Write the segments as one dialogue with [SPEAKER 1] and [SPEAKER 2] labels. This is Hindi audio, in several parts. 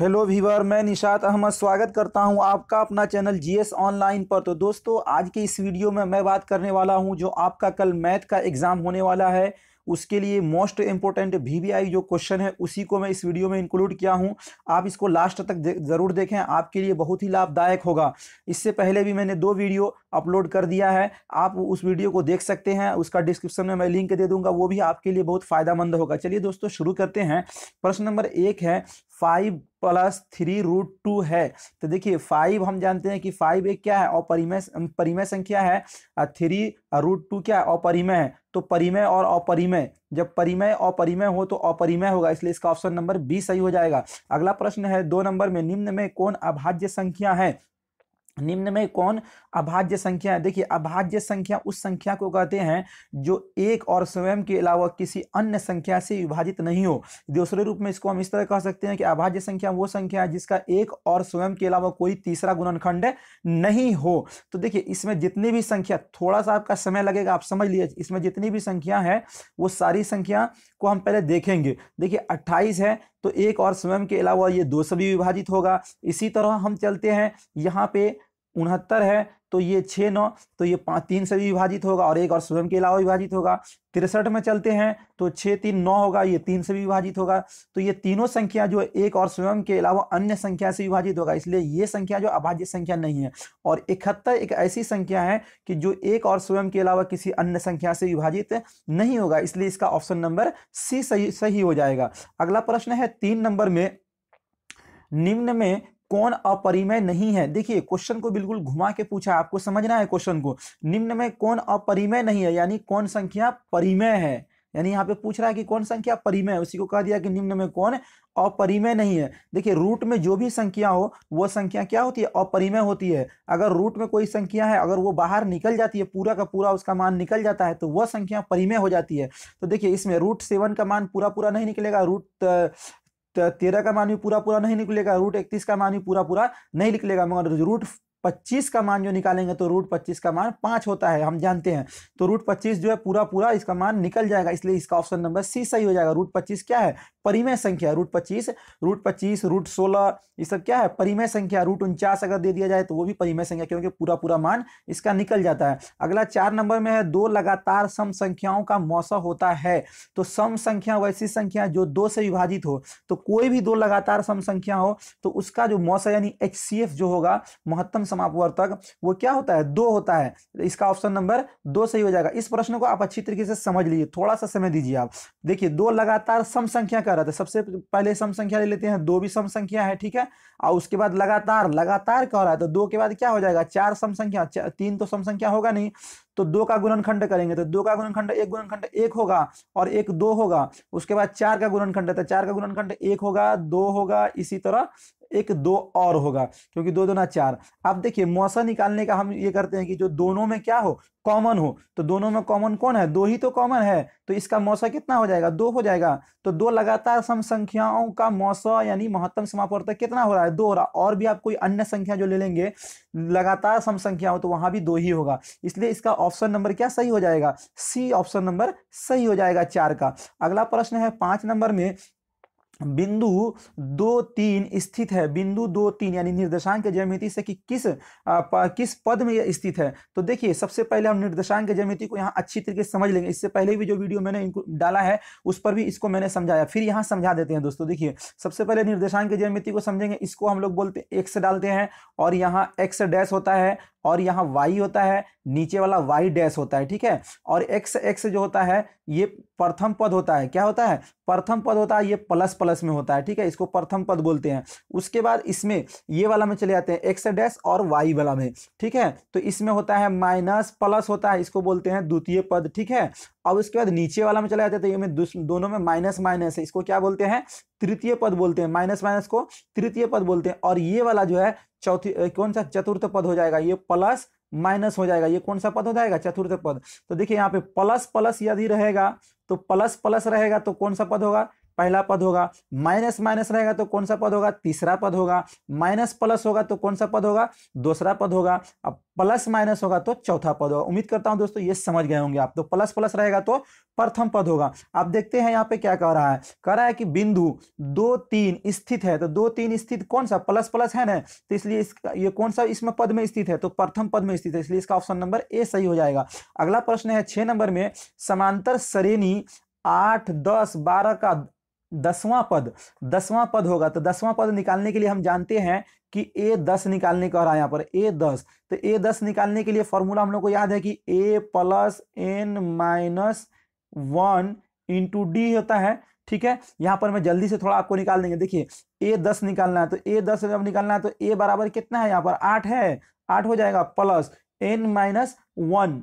[SPEAKER 1] हेलो वीवर मैं निशात अहमद स्वागत करता हूं आपका अपना चैनल जीएस ऑनलाइन पर तो दोस्तों आज की इस वीडियो में मैं बात करने वाला हूं जो आपका कल मैथ का एग्ज़ाम होने वाला है उसके लिए मोस्ट इंपॉर्टेंट वी जो क्वेश्चन है उसी को मैं इस वीडियो में इंक्लूड किया हूँ आप इसको लास्ट तक दे, ज़रूर देखें आपके लिए बहुत ही लाभदायक होगा इससे पहले भी मैंने दो वीडियो अपलोड कर दिया है आप उस वीडियो को देख सकते हैं उसका डिस्क्रिप्शन में मैं लिंक दे दूंगा वो भी आपके लिए बहुत फ़ायदामंद होगा चलिए दोस्तों शुरू करते हैं प्रश्न नंबर एक है five plus three root two है तो देखिए फाइव हम जानते हैं कि फाइव एक क्या है और परिमेय परिमेय संख्या है थ्री रूट टू क्या है और परिमेय है तो परिमय और अपरिमय जब परिमय अपरिमय हो तो अपरिमय होगा इसलिए इसका ऑप्शन नंबर बी सही हो जाएगा अगला प्रश्न है दो नंबर में निम्न में कौन अभाज्य संख्या है निम्न में कौन अभाज्य संख्या है देखिए अभाज्य संख्या उस संख्या को कहते हैं जो एक और स्वयं के अलावा किसी अन्य संख्या से विभाजित नहीं हो दूसरे रूप में इसको हम इस तरह कह सकते हैं कि अभाज्य संख्या वो संख्या है जिसका एक और स्वयं के अलावा कोई तीसरा गुणनखंड नहीं हो तो देखिए इसमें जितनी भी संख्या थोड़ा सा आपका समय लगेगा आप समझ लीजिए इसमें जितनी भी संख्या है वो सारी संख्या को हम पहले देखेंगे देखिए अट्ठाईस है तो एक और स्वयं के अलावा ये दो सभी विभाजित होगा इसी तरह हम चलते हैं यहाँ पे उनहत्तर है तो ये छः नौ तो ये पाँच तीन से भी विभाजित होगा और एक और स्वयं के अलावा विभाजित होगा तिरसठ में चलते हैं तो छः तीन नौ होगा ये तीन से भी विभाजित होगा तो ये तीनों संख्या जो एक और स्वयं के अलावा अन्य संख्या से विभाजित होगा इसलिए ये संख्या जो अभाज्य संख्या नहीं है और इकहत्तर एक ऐसी संख्या है कि जो एक और स्वयं के अलावा किसी अन्य संख्या से विभाजित नहीं होगा इसलिए इसका ऑप्शन नंबर सी सही सही हो जाएगा अगला प्रश्न है तीन नंबर में निम्न में कौन अपरिमय नहीं है देखिए क्वेश्चन को बिल्कुल घुमा के पूछा आपको समझना है क्वेश्चन को निम्न में कौन अपरिमय नहीं है यानी कौन संख्या परिमय है यानी यहाँ पे पूछ रहा है कि कौन संख्या परिमय है उसी को कह दिया कि निम्न में कौन अपरिमय नहीं है देखिए रूट में जो भी संख्या हो वो संख्या क्या होती है अपरिमय होती है अगर रूट में कोई संख्या है अगर वो बाहर निकल जाती है पूरा का पूरा उसका मान निकल जाता है तो वह संख्या परिमय हो जाती है तो देखिए इसमें रूट सेवन का मान पूरा पूरा नहीं निकलेगा रूट तेरह का मान भी पूरा पूरा नहीं निकलेगा रूट इकतीस का मान भी पूरा पूरा नहीं निकलेगा मगर रूट पच्चीस का मान जो निकालेंगे तो रूट पच्चीस का मान पाँच होता है हम जानते हैं तो रूट पच्चीस जो है पूरा पूरा इसका मान निकल जाएगा इसलिए इसका ऑप्शन नंबर सी सही हो जाएगा रूट पच्चीस क्या है परिमेय संख्या रूट पच्चीस रूट पच्चीस रूट सोलह ये सब क्या है परिमेय संख्या रूट उनचास अगर दे दिया जाए तो वो भी परिमय संख्या क्योंकि पूरा पूरा मान इसका निकल जाता है अगला चार नंबर में है दो लगातार सम संख्याओं का मौसा होता है तो सम संख्या वैसी संख्या जो दो से विभाजित हो तो कोई भी दो लगातार सम संख्या हो तो उसका जो मौसम यानी एच जो होगा महत्तम समापवर्तक वो क्या होता है दो होता है इसका ऑप्शन नंबर दो सही हो जाएगा इस प्रश्न को आप अच्छी तरीके से समझ लीजिए थोड़ा सा समय दीजिए आप देखिए दो लगातार सम संख्या कर रहता है सबसे पहले सम संख्या ले लेते हैं दो भी सम संख्या है ठीक है और उसके बाद लगातार लगातार कह रहा है तो दो के बाद क्या हो जाएगा चार सम संख्या तीन तो सम संख्या होगा नहीं तो दो का गुणनखंड करेंगे तो दो का गुणनखंड एक गुणनखंड एक होगा और एक दो होगा उसके बाद चार का गुणनखंड तो चार का गुणनखंड एक होगा दो होगा इसी तरह एक दो और होगा क्योंकि दो ना चार अब देखिए मौसा निकालने का हम ये करते हैं कि जो दोनों में क्या हो कॉमन हो तो दोनों में कॉमन कौन है दो ही तो कॉमन है तो इसका मौसा कितना हो जाएगा दो हो जाएगा तो दो लगातार सम संख्याओं का मौसा यानी महत्तम समापवर्तक कितना हो रहा है दो हो रहा और भी आप कोई अन्य संख्या जो ले लेंगे लगातार सम संख्या हो तो वहां भी दो ही होगा इसलिए इसका ऑप्शन नंबर क्या सही हो जाएगा सी ऑप्शन नंबर सही हो जाएगा चार का अगला प्रश्न है पांच नंबर में बिंदु दो तीन स्थित है बिंदु दो तीन यानी निर्देशांक ज्यामिति से कि किस आ, किस पद में यह स्थित है तो देखिए सबसे पहले हम निर्देशांक ज्यामिति को यहाँ अच्छी तरीके से समझ लेंगे इससे पहले भी जो वीडियो मैंने इनको डाला है उस पर भी इसको मैंने समझाया फिर यहाँ समझा देते हैं दोस्तों देखिए सबसे पहले निर्देशांक ज्यामिति को समझेंगे इसको हम लोग बोलते एक्स डालते हैं और यहाँ एक्स डैश होता है और यहाँ वाई होता है नीचे वाला वाई डैश होता है ठीक है और एक्स एक्स जो होता है ये प्रथम पद होता है क्या होता है प्रथम पद होता है ये प्लस प्लस में होता है ठीक है इसको प्रथम पद बोलते हैं उसके बाद इसमें ये वाला में चले जाते हैं एक्स डैश और वाई वाला में ठीक है तो इसमें होता है माइनस प्लस होता है इसको बोलते हैं द्वितीय पद ठीक है अब उसके बाद नीचे वाला में चले जाते हैं तो ये में दोनों में माइनस माइनस है इसको क्या बोलते हैं तृतीय पद बोलते हैं माइनस माइनस को तृतीय पद बोलते हैं और ये वाला जो है चौथी कौन सा चतुर्थ पद हो जाएगा ये प्लस माइनस हो जाएगा ये कौन सा पद हो जाएगा चतुर्थ पद तो देखिए यहाँ पे प्लस प्लस यदि रहेगा तो प्लस प्लस रहेगा तो कौन सा पद होगा पहला पद होगा माइनस माइनस रहेगा तो कौन सा पद होगा तीसरा पद होगा माइनस प्लस होगा तो कौन सा पद होगा दूसरा पद होगा अब प्लस माइनस होगा तो चौथा पद होगा उम्मीद करता हूं दोस्तों ये समझ गए होंगे आप तो प्लस प्लस रहेगा तो प्रथम पद होगा आप देखते हैं यहाँ पे क्या कह रहा है कह रहा है कि बिंदु दो तीन स्थित है तो दो तीन स्थित कौन सा प्लस प्लस है ना तो इसलिए इसका ये कौन सा इसमें पद में स्थित है तो प्रथम पद में स्थित है इसलिए इसका ऑप्शन नंबर ए सही हो जाएगा अगला प्रश्न है छह नंबर में समांतर श्रेणी आठ दस बारह का दसवां पद दसवां पद होगा तो दसवां पद निकालने के लिए हम जानते हैं कि ए दस निकालने का रहा है यहाँ पर ए दस तो ए दस निकालने के लिए फॉर्मूला हम लोग को याद है कि A plus N minus one into D होता है ठीक है यहाँ पर मैं जल्दी से थोड़ा आपको निकाल देंगे देखिए ए दस निकालना है तो ए दस जब निकालना है तो ए बराबर कितना है यहाँ पर आठ है आठ हो जाएगा plus N minus one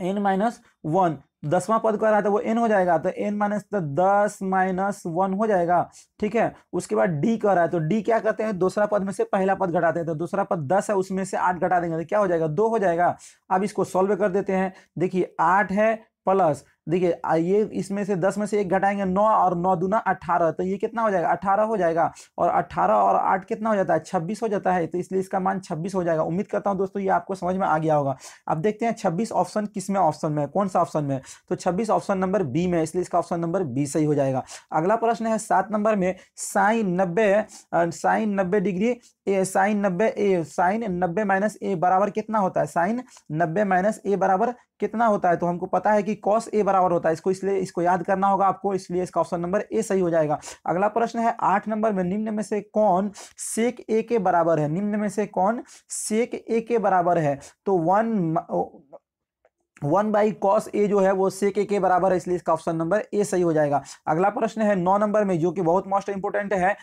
[SPEAKER 1] N minus one दसवां पद कह रहा था वो एन हो जाएगा तो एन माइनस तो दस माइनस वन हो जाएगा ठीक है उसके बाद डी कह रहा है तो डी क्या करते हैं दूसरा पद में से पहला पद घटाते हैं तो दूसरा पद दस है उसमें से आठ घटा देंगे तो क्या हो जाएगा दो हो जाएगा अब इसको सॉल्व कर देते हैं देखिए आठ है प्लस देखिए ये इसमें से दस में से एक घटाएंगे नौ और नौ दूना अठारह तो ये कितना हो जाएगा अठारह हो जाएगा और अठारह और आठ कितना हो जाता है छब्बीस हो जाता है तो इसलिए इसका मान छब्बीस हो जाएगा उम्मीद करता हूँ दोस्तों ये आपको समझ में आ गया होगा अब देखते हैं छब्बीस ऑप्शन किस में ऑप्शन में कौन सा ऑप्शन में तो छब्बीस ऑप्शन नंबर बी में इसलिए इसका ऑप्शन नंबर बी सही हो जाएगा अगला प्रश्न है सात नंबर में साइन नब्बे साइन नब्बे डिग्री ए साइन नब्बे ए साइन नब्बे माइनस ए बराबर कितना होता है साइन नब्बे माइनस ए बराबर कितना होता है तो हमको पता है कि कॉस ए बराबर बराबर होता है इसको इसलिए इसको याद करना होगा आपको इसलिए इसका ऑप्शन नंबर ए सही हो जाएगा अगला प्रश्न है आठ नंबर में निम्न में से कौन सेक ए के बराबर है निम्न में से कौन सेक ए के बराबर है तो one one by cos A जो है वो सेक ए के बराबर है इसलिए इसका ऑप्शन नंबर ए सही हो जाएगा अगला प्रश्न है नौ नंबर में जो कि बहुत मोस्ट इंपोर्टेंट है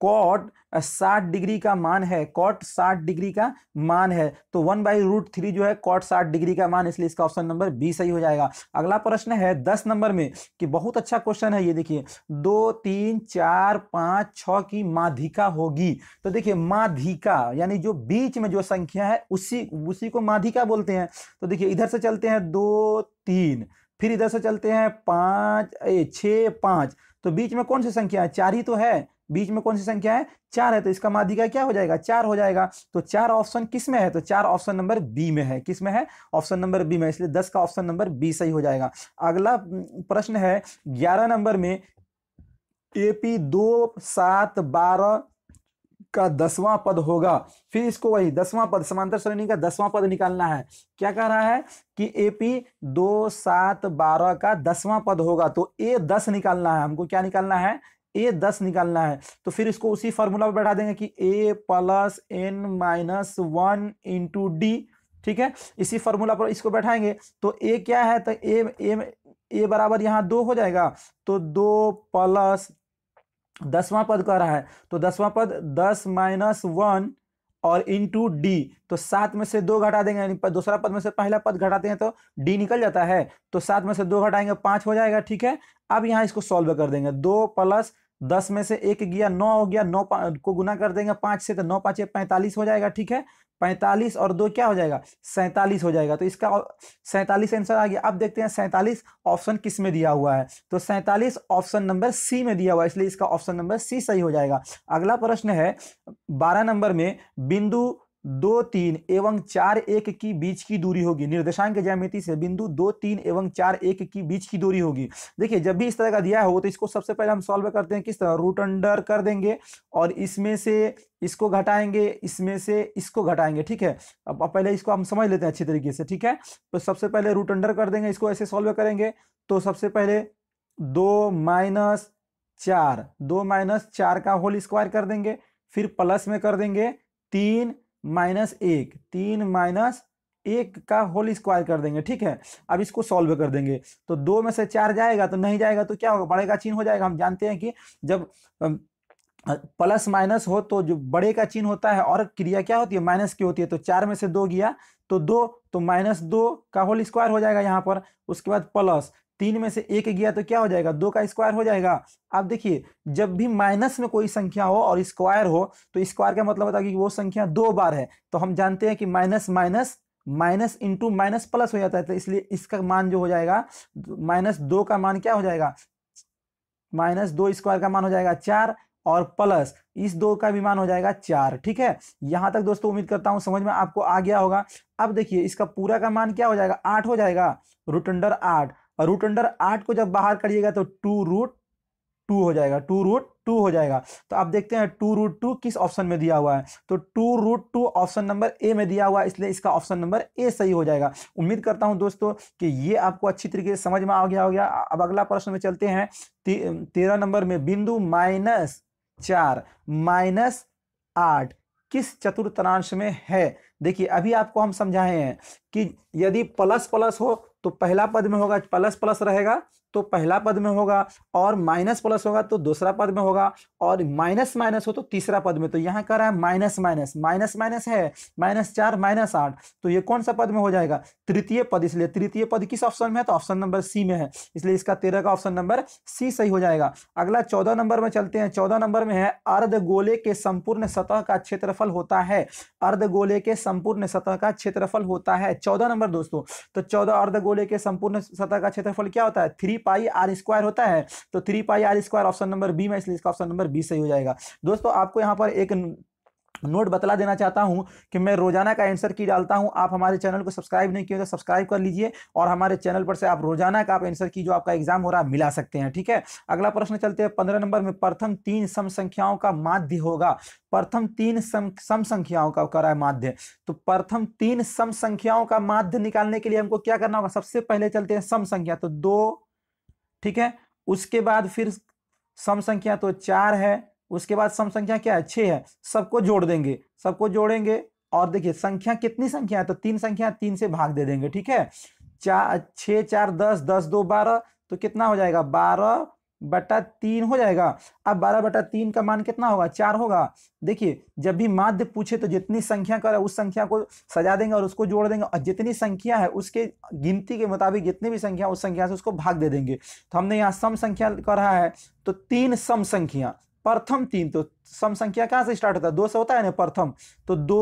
[SPEAKER 1] कॉट uh, साठ डिग्री का मान है कॉट साठ डिग्री का मान है तो वन बाई रूट थ्री जो है कॉट साठ डिग्री का मान इसलिए इसका ऑप्शन नंबर बी सही हो जाएगा अगला प्रश्न है दस नंबर में कि बहुत अच्छा क्वेश्चन है ये देखिए दो तीन चार पाँच छ की माधिका होगी तो देखिए माधिका यानी जो बीच में जो संख्या है उसी उसी को माधिका बोलते हैं तो देखिए इधर से चलते हैं दो तीन फिर इधर से चलते हैं पाँच छः पाँच तो बीच में कौन सी संख्या है चार ही तो है बीच में कौन सी संख्या है चार है तो इसका माध्यिका क्या हो जाएगा चार हो जाएगा तो चार ऑप्शन किस में है तो चार ऑप्शन नंबर बी में है किस में है ऑप्शन नंबर बी में इसलिए दस का ऑप्शन नंबर बी सही हो जाएगा अगला प्रश्न है ग्यारह नंबर में ए पी दो सात बारह का दसवां पद होगा फिर इसको वही दसवां पद समांतर श्रेणी का दसवां पद निकालना है क्या कह रहा है कि ए पी दो सात बारह का दसवां पद होगा तो ए दस निकालना है हमको क्या निकालना है ए दस निकालना है तो फिर इसको उसी फॉर्मूला पर बैठा देंगे कि A plus N minus one into D ठीक है इसी फॉर्मूला पर इसको बैठाएंगे तो ए क्या है तो ए ए ए बराबर यहाँ दो हो जाएगा तो दो प्लस दसवां पद कह रहा है तो दसवां पद दस माइनस वन और टू डी तो सात में से दो घटा देंगे यानी दूसरा पद में से पहला पद घटाते हैं तो डी निकल जाता है तो सात में से दो घटाएंगे पाँच हो जाएगा ठीक है अब यहाँ इसको सॉल्व कर देंगे दो प्लस दस में से एक गया नौ हो गया नौ को गुना कर देंगे पांच से तो नौ पांच पैंतालीस हो जाएगा ठीक है पैंतालीस और दो क्या हो जाएगा सैंतालीस हो जाएगा तो इसका सैंतालीस आंसर आ गया अब देखते हैं सैंतालीस ऑप्शन किस में दिया हुआ है तो सैंतालीस ऑप्शन नंबर सी में दिया हुआ है इसलिए इसका ऑप्शन नंबर सी सही हो जाएगा अगला प्रश्न है बारह नंबर में बिंदु दो तीन एवं चार एक की बीच की दूरी होगी निर्देशांक ज्यामिति से बिंदु दो तीन एवं चार एक की बीच की दूरी होगी देखिए जब भी इस तरह का दिया हो तो इसको सबसे पहले हम सॉल्व करते हैं किस तरह रूट अंडर कर देंगे और इसमें से इसको घटाएंगे इसमें से इसको घटाएंगे ठीक है अब पहले इसको हम समझ लेते हैं अच्छी तरीके से ठीक है तो सबसे पहले रूट अंडर कर देंगे इसको ऐसे सॉल्व करेंगे तो सबसे पहले दो माइनस चार दो माइनस चार का होल स्क्वायर कर देंगे फिर प्लस में कर देंगे तीन माइनस एक तीन माइनस एक का होल स्क्वायर कर देंगे ठीक है अब इसको सॉल्व कर देंगे तो दो में से चार जाएगा तो नहीं जाएगा तो क्या होगा बड़े का चिन्ह हो जाएगा हम जानते हैं कि जब प्लस माइनस हो तो जो बड़े का चिन्ह होता है और क्रिया क्या होती है माइनस की होती है तो चार में से दो गया तो दो तो माइनस दो का होल स्क्वायर हो जाएगा यहाँ पर उसके बाद प्लस तीन में से एक गया तो क्या हो जाएगा दो का स्क्वायर हो जाएगा अब देखिए जब भी माइनस में कोई संख्या हो और स्क्वायर हो तो स्क्वायर का मतलब होता है कि वो संख्या दो बार है तो हम जानते हैं कि minus minus minus into minus plus हो जाता है तो इसलिए इसका मान जो हो जाएगा माइनस दो का मान क्या हो जाएगा माइनस दो स्क्वायर का मान हो जाएगा चार और प्लस इस दो का विमान हो जाएगा चार ठीक है यहां तक दोस्तों उम्मीद करता हूं समझ में आपको आ गया होगा अब देखिए इसका पूरा का मान क्या हो जाएगा आठ हो जाएगा रूट अंडर आठ और रूट अंडर आठ को जब बाहर करिएगा तो टू रूट टू हो जाएगा टू रूट टू हो जाएगा तो आप देखते हैं टू रूट टू किस ऑप्शन में दिया हुआ है तो two root two option number A में दिया हुआ है इसलिए इसका ऑप्शन नंबर ए सही हो जाएगा उम्मीद करता हूं दोस्तों कि ये आपको अच्छी तरीके से समझ में आ गया हो गया अब अगला प्रश्न में चलते हैं तेरह नंबर में बिंदु माइनस चार माइनस आठ किस चतुर्थांश में है देखिए अभी आपको हम समझाए हैं कि यदि प्लस प्लस हो तो पहला पद में होगा प्लस प्लस रहेगा तो पहला पद में होगा और माइनस प्लस होगा तो दूसरा पद में होगा और माइनस माइनस हो तो तीसरा पद में तो यहाँ कह रहा है माइनस माइनस माइनस माइनस है माइनस चार माइनस आठ तो ये कौन सा पद में हो जाएगा तृतीय पद इसलिए तृतीय पद किस ऑप्शन में है तो ऑप्शन नंबर सी में है इसलिए इसका तेरह का ऑप्शन नंबर सी सही हो जाएगा अगला चौदह नंबर में चलते हैं चौदह नंबर में है अर्ध गोले के संपूर्ण सतह का क्षेत्रफल होता है अर्ध गोले के संपूर्ण सतह का क्षेत्रफल होता है चौदह नंबर दोस्तों तो चौदह अर्ध गोले के संपूर्ण सतह का क्षेत्रफल क्या होता है थ्री पाई आर स्क्वायर होता है तो three pi R square option number B में इसलिए इसका ऑप्शन नंबर बी सही हो जाएगा दोस्तों आपको यहाँ पर एक नोट बतला देना चाहता हूं कि मैं रोजाना का आंसर की डालता हूं आप हमारे चैनल को सब्सक्राइब नहीं किए तो सब्सक्राइब कर लीजिए और हमारे चैनल पर से आप रोजाना का आप आंसर की जो आपका एग्जाम हो रहा है मिला सकते हैं ठीक है अगला प्रश्न चलते हैं पंद्रह नंबर में प्रथम तीन सम संख्याओं का माध्य होगा प्रथम तीन सम सम संख्याओं का करा है माध्य तो प्रथम तीन सम संख्याओं का माध्य निकालने के लिए हमको क्या करना होगा सबसे पहले चलते हैं सम संख्या तो दो ठीक है उसके बाद फिर सम संख्या तो चार है उसके बाद सम संख्या क्या है छः है सबको जोड़ देंगे सबको जोड़ेंगे और देखिए संख्या कितनी संख्या है तो तीन संख्या तीन से भाग दे देंगे ठीक है चार छः चार दस दस दो बारह तो कितना हो जाएगा बारह बटा तीन हो जाएगा अब बारह बटा तीन का मान कितना होगा चार होगा देखिए जब भी माध्य पूछे तो जितनी संख्या करे उस संख्या को सजा देंगे और उसको जोड़ देंगे और जितनी संख्या है उसके गिनती के मुताबिक जितनी भी संख्या उस संख्या से उसको भाग दे देंगे तो हमने यहाँ सम संख्या कर रहा है तो तीन सम संख्या प्रथम तीन तो सम संख्या कहाँ से स्टार्ट होता है दो से होता है ना प्रथम तो दो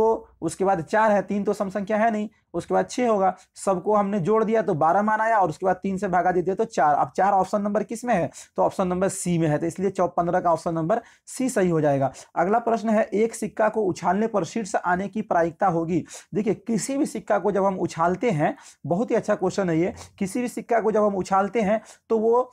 [SPEAKER 1] उसके बाद चार है तीन तो सम संख्या है नहीं उसके बाद छः होगा सबको हमने जोड़ दिया तो बारह मान आया और उसके बाद तीन से भागा दे दिया तो चार अब चार ऑप्शन नंबर किस में है तो ऑप्शन नंबर सी में है तो इसलिए चौ पंद्रह का ऑप्शन नंबर सी सही हो जाएगा अगला प्रश्न है एक सिक्का को उछालने पर शीर्ष आने की प्रायिकता होगी देखिए किसी भी सिक्का को जब हम उछालते हैं बहुत ही अच्छा क्वेश्चन है ये किसी भी सिक्का को जब हम उछालते हैं तो वो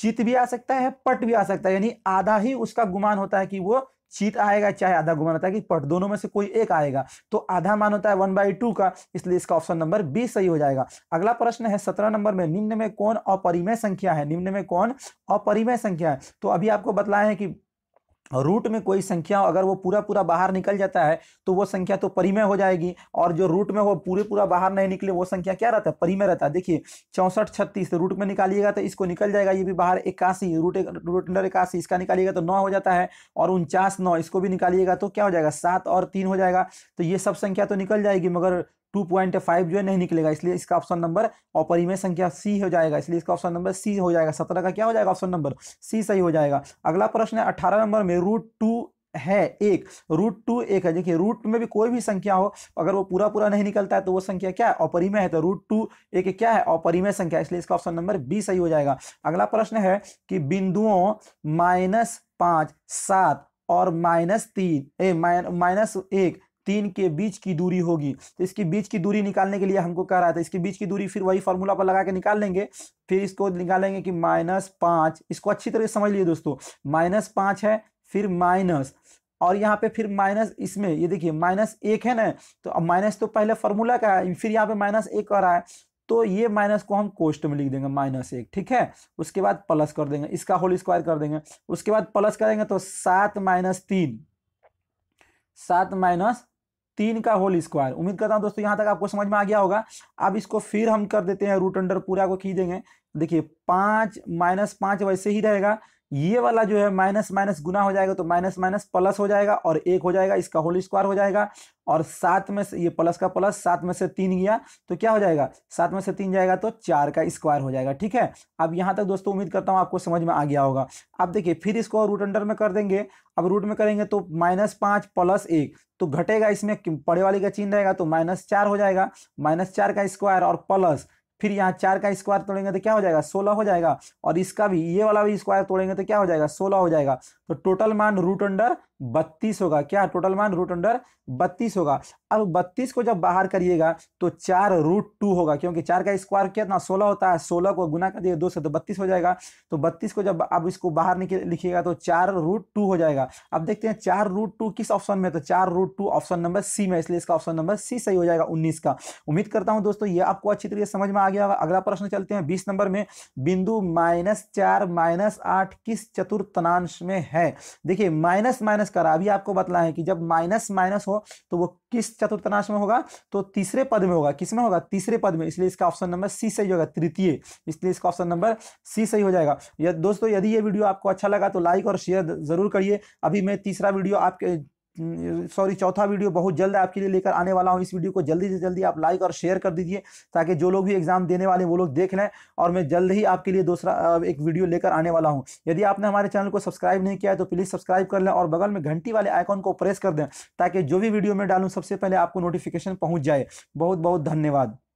[SPEAKER 1] चित भी आ सकता है पट भी आ सकता है यानी आधा ही उसका गुमान होता है कि वो चीत आएगा चाहे आधा गुमान होता है कि पट दोनों में से कोई एक आएगा तो आधा मान होता है वन बाई टू का इसलिए इसका ऑप्शन नंबर बी सही हो जाएगा अगला प्रश्न है सत्रह नंबर में निम्न में कौन अपरिमय संख्या है निम्न में कौन अपरिमय संख्या है तो अभी आपको बतलाए है कि रूट में कोई संख्या अगर वो पूरा पूरा बाहर निकल जाता है तो वो संख्या तो परिमय हो जाएगी और जो रूट में वो पूरे पूरा बाहर नहीं निकले वो संख्या क्या रहता है परिमय रहता है देखिए चौंसठ छत्तीस रूट में निकालिएगा तो इसको निकल जाएगा ये भी बाहर इक्यासी रूट एक रूट अंडर इक्यासी इसका निकालिएगा तो नौ हो जाता है और उनचास नौ इसको भी निकालिएगा तो क्या हो जाएगा सात और तीन हो जाएगा तो ये सब संख्या तो निकल जाएगी मगर टू पॉइंट फाइव जो है नहीं निकलेगा इसलिए इसका ऑप्शन नंबर अपरिमय संख्या सी हो जाएगा इसलिए इसका ऑप्शन नंबर सी हो जाएगा सत्रह का क्या हो जाएगा ऑप्शन नंबर सी सही हो जाएगा अगला प्रश्न है अठारह नंबर में रूट टू है एक रूट टू एक है देखिए रूट में भी कोई भी संख्या हो अगर वो पूरा पूरा नहीं निकलता है तो वो संख्या क्या है अपरिमय है तो रूट टू एक क्या है अपरिमय संख्या इसलिए इसका ऑप्शन नंबर बी सही हो जाएगा अगला प्रश्न है कि बिंदुओं माइनस पांच सात और माइनस तीन माइनस एक तीन के बीच की दूरी होगी तो इसकी बीच की दूरी निकालने के लिए हमको कह रहा था इसके बीच की दूरी फिर वही फॉर्मूला पर लगा के निकाल लेंगे फिर इसको निकालेंगे कि माइनस पाँच इसको अच्छी तरह समझ लीजिए दोस्तों माइनस पाँच है फिर माइनस और यहाँ पे फिर माइनस इसमें ये देखिए माइनस एक है ना तो अब माइनस तो पहले फार्मूला का है फिर यहाँ पे माइनस एक कर रहा है तो ये माइनस को हम कोष्ट में लिख देंगे माइनस एक ठीक है उसके बाद प्लस कर देंगे इसका होल स्क्वायर कर देंगे उसके बाद प्लस करेंगे तो सात माइनस तीन सात माइनस तीन का होल स्क्वायर उम्मीद करता हूँ दोस्तों यहाँ तक आपको समझ में आ गया होगा अब इसको फिर हम कर देते हैं रूट अंडर पूरा को खींचेंगे देखिए पाँच माइनस पाँच वैसे ही रहेगा ये वाला जो है माइनस माइनस गुना हो जाएगा तो माइनस माइनस प्लस हो जाएगा और एक हो जाएगा इसका होल स्क्वायर हो जाएगा और सात में से ये प्लस का प्लस सात में से तीन गया तो क्या हो जाएगा सात में से तीन जाएगा तो चार का स्क्वायर हो जाएगा ठीक है अब यहाँ तक दोस्तों उम्मीद करता हूं आपको समझ में आ गया होगा अब देखिए फिर इसको रूट अंडर में कर देंगे अब रूट में करेंगे तो माइनस पांच प्लस एक तो घटेगा इसमें पड़े वाली का चिन्ह रहेगा तो माइनस चार हो जाएगा माइनस चार का स्क्वायर और प्लस फिर यहाँ चार का स्क्वायर तोड़ेंगे तो क्या हो जाएगा सोलह हो जाएगा और इसका भी ये वाला भी स्क्वायर तोड़ेंगे तो क्या हो जाएगा सोलह हो जाएगा तो टोटल मान रूट अंडर बत्तीस होगा क्या टोटल मान रूट अंडर बत्तीस होगा अब बत्तीस को जब बाहर करिएगा तो चार रूट टू होगा क्योंकि चार का स्क्वायर कितना सोलह होता है सोलह को गुना कर दिए दो से तो बत्तीस हो जाएगा तो बत्तीस को जब आप इसको बाहर लिखिएगा तो चार रूट टू हो जाएगा अब देखते हैं चार रूट टू किस ऑप्शन में तो चार root two option number C में इसलिए इसका ऑप्शन नंबर सी सही हो जाएगा उन्नीस का उम्मीद करता हूँ दोस्तों ये आपको अच्छी तरीके से समझ में आ गया होगा अगला प्रश्न चलते हैं बीस नंबर में बिंदु माइनस चार माइनस आठ किस चतुर्थनांश में है है देखिए माइनस माइनस करा अभी आपको बतला है कि जब माइनस माइनस हो तो वो किस चतुर्थनाश में होगा तो तीसरे पद में होगा किस में होगा तीसरे पद में इसलिए इसका ऑप्शन नंबर सी सही होगा तृतीय इसलिए इसका ऑप्शन नंबर सी सही हो जाएगा दोस्तों यदि ये वीडियो आपको अच्छा लगा तो लाइक और शेयर जरूर करिए अभी मैं तीसरा वीडियो आपके हम्म, सॉरी चौथा वीडियो बहुत जल्द आपके लिए लेकर आने वाला हूँ इस वीडियो को जल्दी से जल्दी आप लाइक और शेयर कर दीजिए ताकि जो लोग भी एग्जाम देने वाले हैं वो लोग देख लें और मैं जल्द ही आपके लिए दूसरा एक वीडियो लेकर आने वाला हूँ यदि आपने हमारे चैनल को सब्सक्राइब नहीं किया है तो प्लीज़ सब्सक्राइब कर लें और बगल में घंटी वाले आइकॉन को प्रेस कर दें ताकि जो भी वीडियो मैं डालूँ सबसे पहले आपको नोटिफिकेशन पहुँच जाए बहुत बहुत धन्यवाद